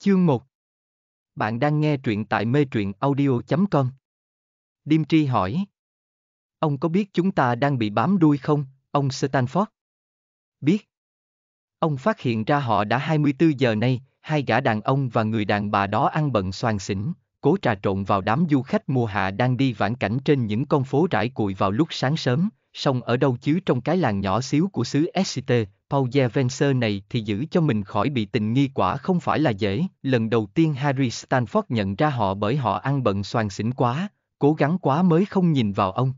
Chương 1 Bạn đang nghe truyện tại mê truyện audio.com Điềm Tri hỏi Ông có biết chúng ta đang bị bám đuôi không, ông Stanford? Biết. Ông phát hiện ra họ đã 24 giờ nay, hai gã đàn ông và người đàn bà đó ăn bận xoàn xỉn, cố trà trộn vào đám du khách mùa hạ đang đi vãn cảnh trên những con phố rải cụi vào lúc sáng sớm, song ở đâu chứ trong cái làng nhỏ xíu của xứ SCT, Paul Venser này thì giữ cho mình khỏi bị tình nghi quả không phải là dễ. Lần đầu tiên Harry Stanford nhận ra họ bởi họ ăn bận soàn xỉn quá, cố gắng quá mới không nhìn vào ông.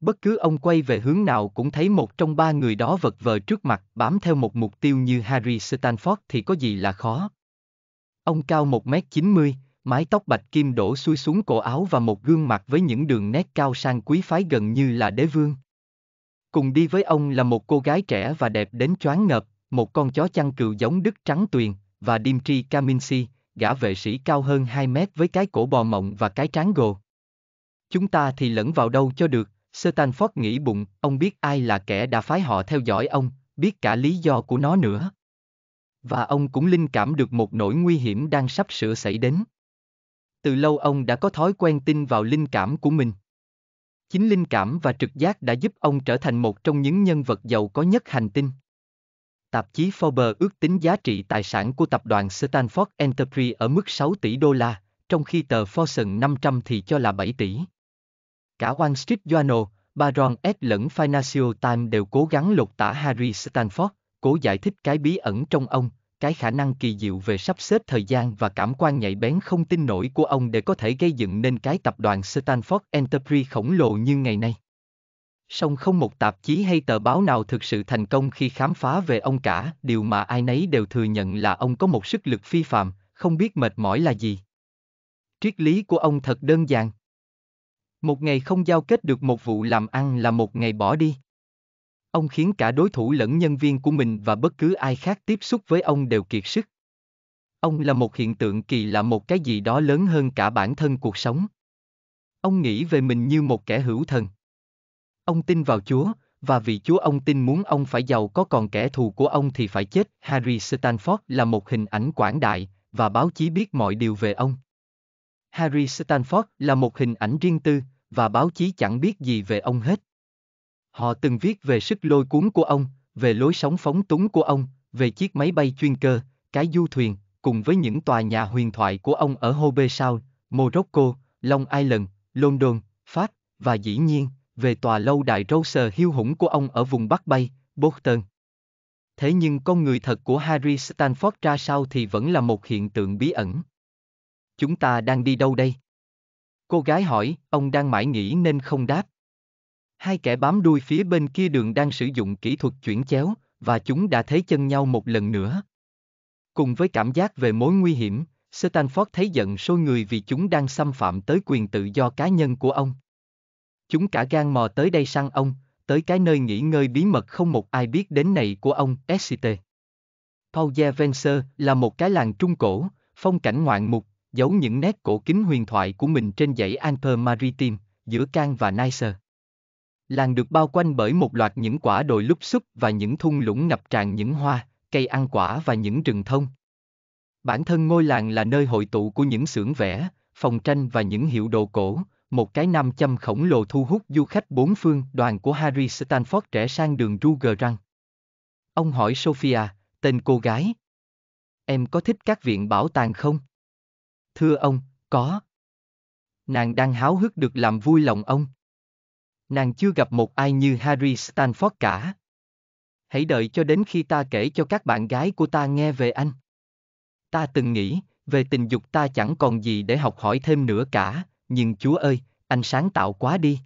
Bất cứ ông quay về hướng nào cũng thấy một trong ba người đó vật vờ trước mặt bám theo một mục tiêu như Harry Stanford thì có gì là khó. Ông cao 1m90, mái tóc bạch kim đổ xuôi xuống cổ áo và một gương mặt với những đường nét cao sang quý phái gần như là đế vương. Cùng đi với ông là một cô gái trẻ và đẹp đến choáng ngợp, một con chó chăn cừu giống Đức Trắng Tuyền, và Dimitri Kaminski, gã vệ sĩ cao hơn 2 mét với cái cổ bò mộng và cái trán gồ. Chúng ta thì lẫn vào đâu cho được, Stanford nghĩ bụng, ông biết ai là kẻ đã phái họ theo dõi ông, biết cả lý do của nó nữa. Và ông cũng linh cảm được một nỗi nguy hiểm đang sắp sửa xảy đến. Từ lâu ông đã có thói quen tin vào linh cảm của mình chính linh cảm và trực giác đã giúp ông trở thành một trong những nhân vật giàu có nhất hành tinh. Tạp chí Forbes ước tính giá trị tài sản của tập đoàn Stanford Enterprise ở mức 6 tỷ đô la, trong khi tờ Fortune 500 thì cho là 7 tỷ. Cả Wall Street Journal, Baron S lẫn Financial Times đều cố gắng lột tả Harry Stanford, cố giải thích cái bí ẩn trong ông, cái khả năng kỳ diệu về sắp xếp thời gian và cảm quan nhạy bén không tin nổi của ông để có thể gây dựng nên cái tập đoàn Stanford Enterprise khổng lồ như ngày nay. Song không một tạp chí hay tờ báo nào thực sự thành công khi khám phá về ông cả, điều mà ai nấy đều thừa nhận là ông có một sức lực phi phàm, không biết mệt mỏi là gì. Triết lý của ông thật đơn giản. Một ngày không giao kết được một vụ làm ăn là một ngày bỏ đi ông khiến cả đối thủ lẫn nhân viên của mình và bất cứ ai khác tiếp xúc với ông đều kiệt sức. Ông là một hiện tượng kỳ lạ một cái gì đó lớn hơn cả bản thân cuộc sống. Ông nghĩ về mình như một kẻ hữu thần. Ông tin vào Chúa, và vì Chúa ông tin muốn ông phải giàu có còn kẻ thù của ông thì phải chết. Harry Stanford là một hình ảnh quảng đại, và báo chí biết mọi điều về ông. Harry Stanford là một hình ảnh riêng tư, và báo chí chẳng biết gì về ông hết. Họ từng viết về sức lôi cuốn của ông, về lối sống phóng túng của ông, về chiếc máy bay chuyên cơ, cái du thuyền, cùng với những tòa nhà huyền thoại của ông ở Hobe Sound, Morocco, Long Island, London, Pháp, và dĩ nhiên, về tòa lâu đài Rose hiêu hủng của ông ở vùng Bắc Bay, Boston. Thế nhưng con người thật của Harry Stanford ra sao thì vẫn là một hiện tượng bí ẩn. Chúng ta đang đi đâu đây? Cô gái hỏi, ông đang mãi nghĩ nên không đáp. Hai kẻ bám đuôi phía bên kia đường đang sử dụng kỹ thuật chuyển chéo, và chúng đã thấy chân nhau một lần nữa. Cùng với cảm giác về mối nguy hiểm, Stanford thấy giận sôi người vì chúng đang xâm phạm tới quyền tự do cá nhân của ông. Chúng cả gan mò tới đây săn ông, tới cái nơi nghỉ ngơi bí mật không một ai biết đến này của ông, SCT. Paulier Venser là một cái làng trung cổ, phong cảnh ngoạn mục, giấu những nét cổ kính huyền thoại của mình trên dãy Alper Maritime, giữa Cannes và Nice. Làng được bao quanh bởi một loạt những quả đồi lúc xúc và những thung lũng ngập tràn những hoa, cây ăn quả và những rừng thông. Bản thân ngôi làng là nơi hội tụ của những xưởng vẽ, phòng tranh và những hiệu đồ cổ, một cái nam châm khổng lồ thu hút du khách bốn phương đoàn của Harry Stanford trẻ sang đường Rugerrand. Ông hỏi Sophia, tên cô gái. Em có thích các viện bảo tàng không? Thưa ông, có. Nàng đang háo hức được làm vui lòng ông nàng chưa gặp một ai như Harry Stanford cả. Hãy đợi cho đến khi ta kể cho các bạn gái của ta nghe về anh. Ta từng nghĩ, về tình dục ta chẳng còn gì để học hỏi thêm nữa cả, nhưng Chúa ơi, anh sáng tạo quá đi.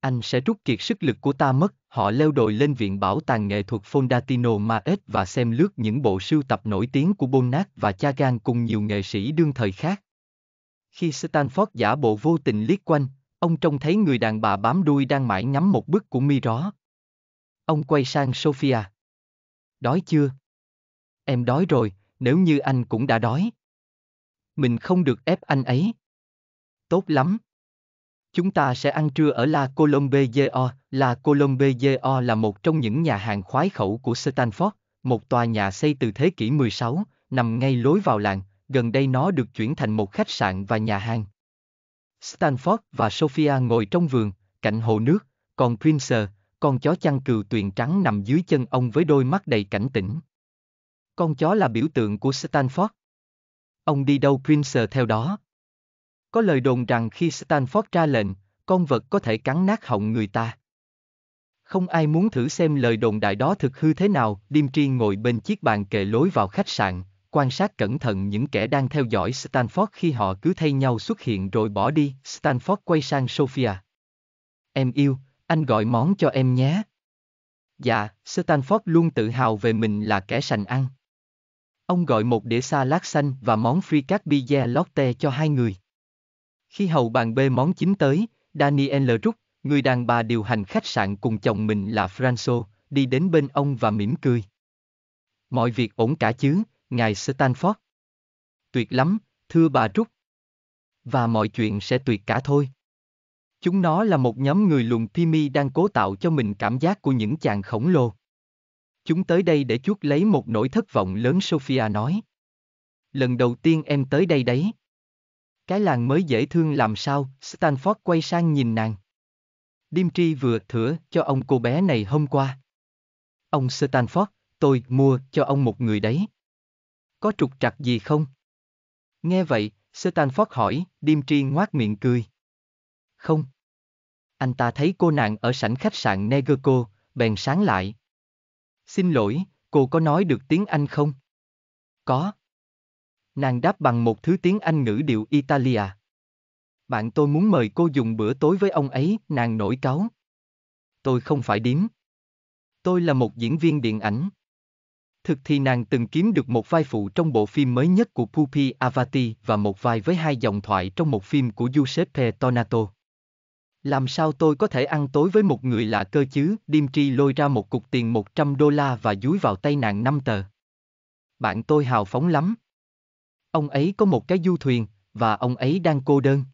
Anh sẽ rút kiệt sức lực của ta mất, họ leo đồi lên viện bảo tàng nghệ thuật Fondatino Maet và xem lướt những bộ sưu tập nổi tiếng của Bonac và Chagall cùng nhiều nghệ sĩ đương thời khác. Khi Stanford giả bộ vô tình liếc quanh, ông trông thấy người đàn bà bám đuôi đang mãi ngắm một bức của mi ró. Ông quay sang Sophia. Đói chưa? Em đói rồi, nếu như anh cũng đã đói. Mình không được ép anh ấy. Tốt lắm. Chúng ta sẽ ăn trưa ở La Colombe Geo. La Colombe Geo là một trong những nhà hàng khoái khẩu của Stanford, một tòa nhà xây từ thế kỷ 16, nằm ngay lối vào làng, gần đây nó được chuyển thành một khách sạn và nhà hàng. Stanford và Sophia ngồi trong vườn, cạnh hồ nước, còn Prince, con chó chăn cừu tuyền trắng nằm dưới chân ông với đôi mắt đầy cảnh tỉnh. Con chó là biểu tượng của Stanford. Ông đi đâu Prince theo đó. Có lời đồn rằng khi Stanford ra lệnh, con vật có thể cắn nát họng người ta. Không ai muốn thử xem lời đồn đại đó thực hư thế nào, Dimitri ngồi bên chiếc bàn kệ lối vào khách sạn, quan sát cẩn thận những kẻ đang theo dõi Stanford khi họ cứ thay nhau xuất hiện rồi bỏ đi. Stanford quay sang Sophia. Em yêu, anh gọi món cho em nhé. Dạ, Stanford luôn tự hào về mình là kẻ sành ăn. Ông gọi một đĩa salad xanh và món free cát bia lotte cho hai người. Khi hầu bàn bê món chính tới, Daniel rút, người đàn bà điều hành khách sạn cùng chồng mình là Franco, đi đến bên ông và mỉm cười. Mọi việc ổn cả chứ, ngài Stanford. Tuyệt lắm, thưa bà Trúc. Và mọi chuyện sẽ tuyệt cả thôi. Chúng nó là một nhóm người lùn Timmy đang cố tạo cho mình cảm giác của những chàng khổng lồ. Chúng tới đây để chuốt lấy một nỗi thất vọng lớn Sophia nói. Lần đầu tiên em tới đây đấy. Cái làng mới dễ thương làm sao, Stanford quay sang nhìn nàng. Dimitri vừa thửa cho ông cô bé này hôm qua. Ông Stanford, tôi mua cho ông một người đấy có trục trặc gì không? Nghe vậy, Stanford hỏi, Điềm Tri ngoác miệng cười. Không. Anh ta thấy cô nàng ở sảnh khách sạn Negerco, bèn sáng lại. Xin lỗi, cô có nói được tiếng Anh không? Có. Nàng đáp bằng một thứ tiếng Anh ngữ điệu Italia. Bạn tôi muốn mời cô dùng bữa tối với ông ấy, nàng nổi cáo. Tôi không phải điếm. Tôi là một diễn viên điện ảnh thực thì nàng từng kiếm được một vai phụ trong bộ phim mới nhất của Pupi Avati và một vai với hai dòng thoại trong một phim của Giuseppe Tornato. Làm sao tôi có thể ăn tối với một người lạ cơ chứ? Dimitri lôi ra một cục tiền 100 đô la và dúi vào tay nàng năm tờ. Bạn tôi hào phóng lắm. Ông ấy có một cái du thuyền, và ông ấy đang cô đơn.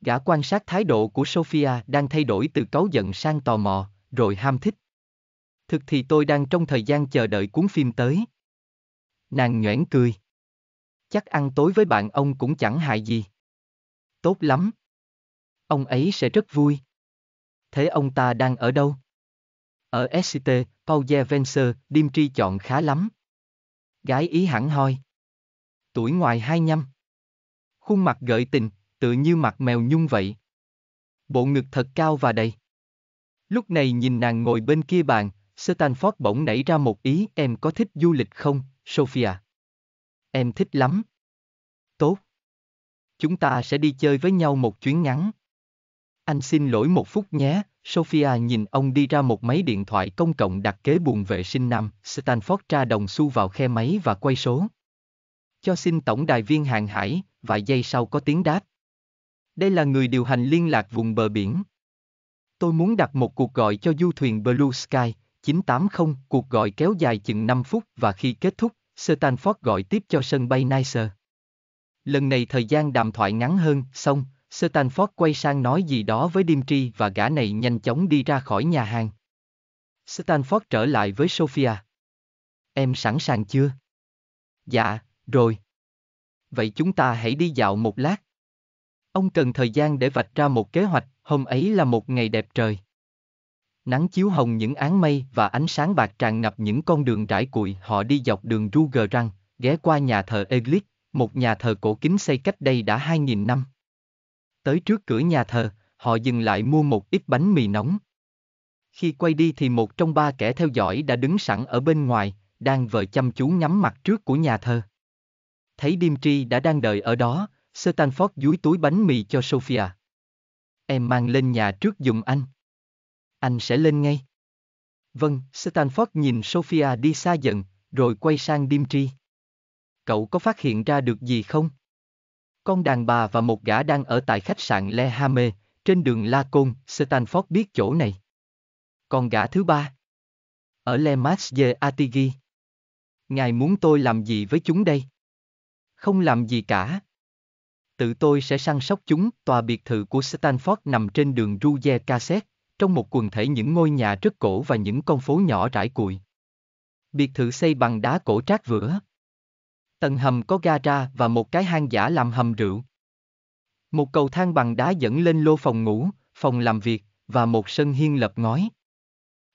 Gã quan sát thái độ của Sophia đang thay đổi từ cáu giận sang tò mò, rồi ham thích. Thực thì tôi đang trong thời gian chờ đợi cuốn phim tới. Nàng nhoẻn cười. Chắc ăn tối với bạn ông cũng chẳng hại gì. Tốt lắm. Ông ấy sẽ rất vui. Thế ông ta đang ở đâu? Ở SCT, Paulier Venser, Dimitri chọn khá lắm. Gái ý hẳn hoi. Tuổi ngoài hai nhăm. Khuôn mặt gợi tình, tự như mặt mèo nhung vậy. Bộ ngực thật cao và đầy. Lúc này nhìn nàng ngồi bên kia bàn, Stanford bỗng nảy ra một ý, em có thích du lịch không, Sophia? Em thích lắm. Tốt. Chúng ta sẽ đi chơi với nhau một chuyến ngắn. Anh xin lỗi một phút nhé, Sophia nhìn ông đi ra một máy điện thoại công cộng đặt kế buồn vệ sinh nằm, Stanford tra đồng xu vào khe máy và quay số. Cho xin tổng đài viên hàng hải, vài giây sau có tiếng đáp. Đây là người điều hành liên lạc vùng bờ biển. Tôi muốn đặt một cuộc gọi cho du thuyền Blue Sky, 980, cuộc gọi kéo dài chừng 5 phút và khi kết thúc, Stanford gọi tiếp cho sân bay Nice. Lần này thời gian đàm thoại ngắn hơn, xong, Stanford quay sang nói gì đó với Dimitri và gã này nhanh chóng đi ra khỏi nhà hàng. Stanford trở lại với Sophia. Em sẵn sàng chưa? Dạ, rồi. Vậy chúng ta hãy đi dạo một lát. Ông cần thời gian để vạch ra một kế hoạch, hôm ấy là một ngày đẹp trời. Nắng chiếu hồng những áng mây và ánh sáng bạc tràn ngập những con đường trải cuội họ đi dọc đường Ruger Răng, ghé qua nhà thờ Eglis, một nhà thờ cổ kính xây cách đây đã 2.000 năm. Tới trước cửa nhà thờ, họ dừng lại mua một ít bánh mì nóng. Khi quay đi thì một trong ba kẻ theo dõi đã đứng sẵn ở bên ngoài, đang vờ chăm chú ngắm mặt trước của nhà thờ. Thấy Dimitri đã đang đợi ở đó, Stanford dúi túi bánh mì cho Sophia. Em mang lên nhà trước dùng anh anh sẽ lên ngay. Vâng, Stanford nhìn Sophia đi xa dần, rồi quay sang Dimitri. Cậu có phát hiện ra được gì không? Con đàn bà và một gã đang ở tại khách sạn Le Hame, trên đường La Côn, Stanford biết chỗ này. Con gã thứ ba? Ở Le Mas de Atigi. Ngài muốn tôi làm gì với chúng đây? Không làm gì cả. Tự tôi sẽ săn sóc chúng, tòa biệt thự của Stanford nằm trên đường Rue Cassette, trong một quần thể những ngôi nhà rất cổ và những con phố nhỏ rải cụi. Biệt thự xây bằng đá cổ trát vữa. Tầng hầm có gara và một cái hang giả làm hầm rượu. Một cầu thang bằng đá dẫn lên lô phòng ngủ, phòng làm việc và một sân hiên lập ngói.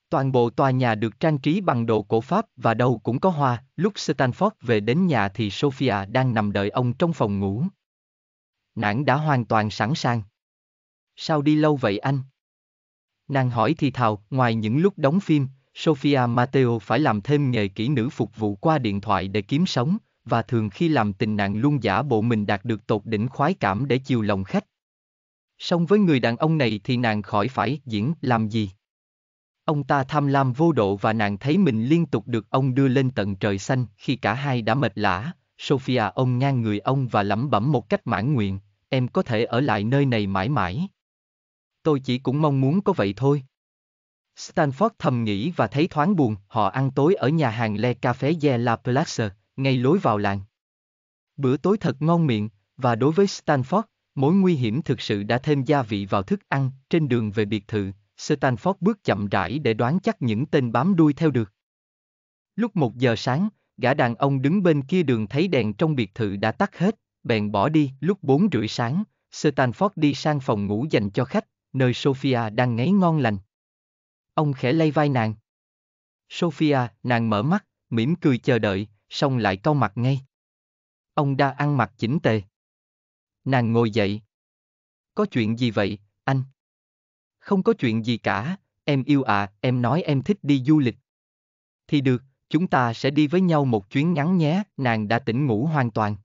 Toàn bộ tòa nhà được trang trí bằng đồ cổ Pháp và đâu cũng có hoa. Lúc Stanford về đến nhà thì Sophia đang nằm đợi ông trong phòng ngủ. Nãng đã hoàn toàn sẵn sàng. Sao đi lâu vậy anh? Nàng hỏi thì thào, ngoài những lúc đóng phim, Sofia Matteo phải làm thêm nghề kỹ nữ phục vụ qua điện thoại để kiếm sống, và thường khi làm tình nàng luôn giả bộ mình đạt được tột đỉnh khoái cảm để chiều lòng khách. Song với người đàn ông này thì nàng khỏi phải diễn làm gì. Ông ta tham lam vô độ và nàng thấy mình liên tục được ông đưa lên tận trời xanh khi cả hai đã mệt lã. Sophia ông ngang người ông và lẩm bẩm một cách mãn nguyện, em có thể ở lại nơi này mãi mãi tôi chỉ cũng mong muốn có vậy thôi. Stanford thầm nghĩ và thấy thoáng buồn, họ ăn tối ở nhà hàng Le Café de la Place, ngay lối vào làng. Bữa tối thật ngon miệng, và đối với Stanford, mối nguy hiểm thực sự đã thêm gia vị vào thức ăn, trên đường về biệt thự, Stanford bước chậm rãi để đoán chắc những tên bám đuôi theo được. Lúc một giờ sáng, gã đàn ông đứng bên kia đường thấy đèn trong biệt thự đã tắt hết, bèn bỏ đi. Lúc bốn rưỡi sáng, Stanford đi sang phòng ngủ dành cho khách, nơi Sophia đang ngáy ngon lành. Ông khẽ lay vai nàng. Sophia, nàng mở mắt, mỉm cười chờ đợi, xong lại cau mặt ngay. Ông đã ăn mặc chỉnh tề. Nàng ngồi dậy. Có chuyện gì vậy, anh? Không có chuyện gì cả, em yêu à, em nói em thích đi du lịch. Thì được, chúng ta sẽ đi với nhau một chuyến ngắn nhé, nàng đã tỉnh ngủ hoàn toàn.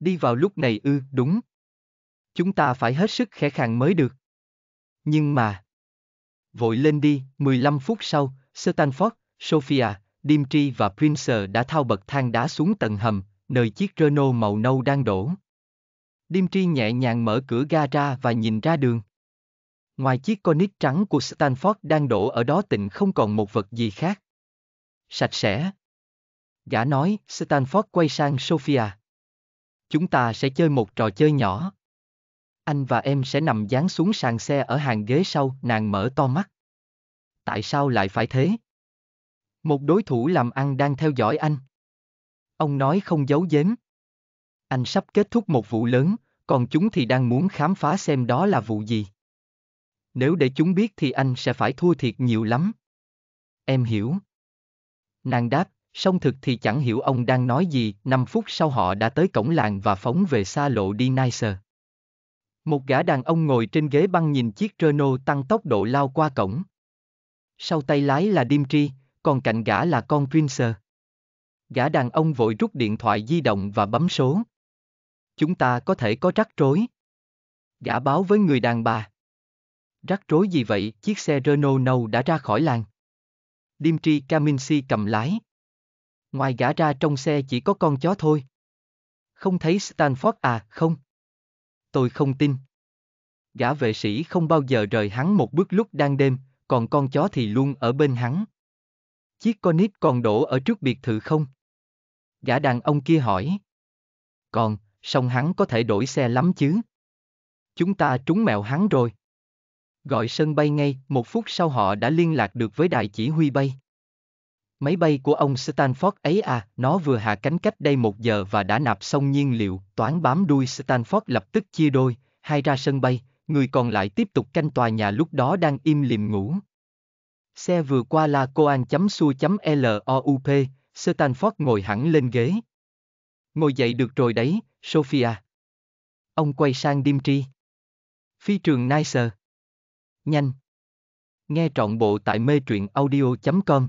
Đi vào lúc này ư, đúng. Chúng ta phải hết sức khẽ khàng mới được. Nhưng mà... Vội lên đi, 15 phút sau, Stanford, Sofia, Dimitri và Prince đã thao bậc thang đá xuống tầng hầm, nơi chiếc Renault màu nâu đang đổ. Dimitri nhẹ nhàng mở cửa ga ra và nhìn ra đường. Ngoài chiếc Conic trắng của Stanford đang đổ ở đó tịnh không còn một vật gì khác. Sạch sẽ. Gã nói, Stanford quay sang Sophia. Chúng ta sẽ chơi một trò chơi nhỏ. Anh và em sẽ nằm dán xuống sàn xe ở hàng ghế sau, nàng mở to mắt. Tại sao lại phải thế? Một đối thủ làm ăn đang theo dõi anh. Ông nói không giấu giếm. Anh sắp kết thúc một vụ lớn, còn chúng thì đang muốn khám phá xem đó là vụ gì. Nếu để chúng biết thì anh sẽ phải thua thiệt nhiều lắm. Em hiểu. Nàng đáp, song thực thì chẳng hiểu ông đang nói gì, 5 phút sau họ đã tới cổng làng và phóng về xa lộ đi Nicer. Một gã đàn ông ngồi trên ghế băng nhìn chiếc Renault tăng tốc độ lao qua cổng. Sau tay lái là Dimitri, còn cạnh gã là con Prince. Gã đàn ông vội rút điện thoại di động và bấm số. Chúng ta có thể có rắc rối. Gã báo với người đàn bà. Rắc rối gì vậy, chiếc xe Renault nâu đã ra khỏi làng. Dimitri Kaminsky cầm lái. Ngoài gã ra trong xe chỉ có con chó thôi. Không thấy Stanford à, không tôi không tin. Gã vệ sĩ không bao giờ rời hắn một bước lúc đang đêm, còn con chó thì luôn ở bên hắn. Chiếc con nít còn đổ ở trước biệt thự không? Gã đàn ông kia hỏi. Còn, song hắn có thể đổi xe lắm chứ. Chúng ta trúng mẹo hắn rồi. Gọi sân bay ngay, một phút sau họ đã liên lạc được với đại chỉ huy bay. Máy bay của ông Stanford ấy à, nó vừa hạ cánh cách đây một giờ và đã nạp xong nhiên liệu, toán bám đuôi Stanford lập tức chia đôi, hai ra sân bay, người còn lại tiếp tục canh tòa nhà lúc đó đang im lìm ngủ. Xe vừa qua la coan.su.loup, Stanford ngồi hẳn lên ghế. Ngồi dậy được rồi đấy, Sophia. Ông quay sang Dimitri. Phi trường Nicer. Nhanh. Nghe trọn bộ tại mê truyện audio.com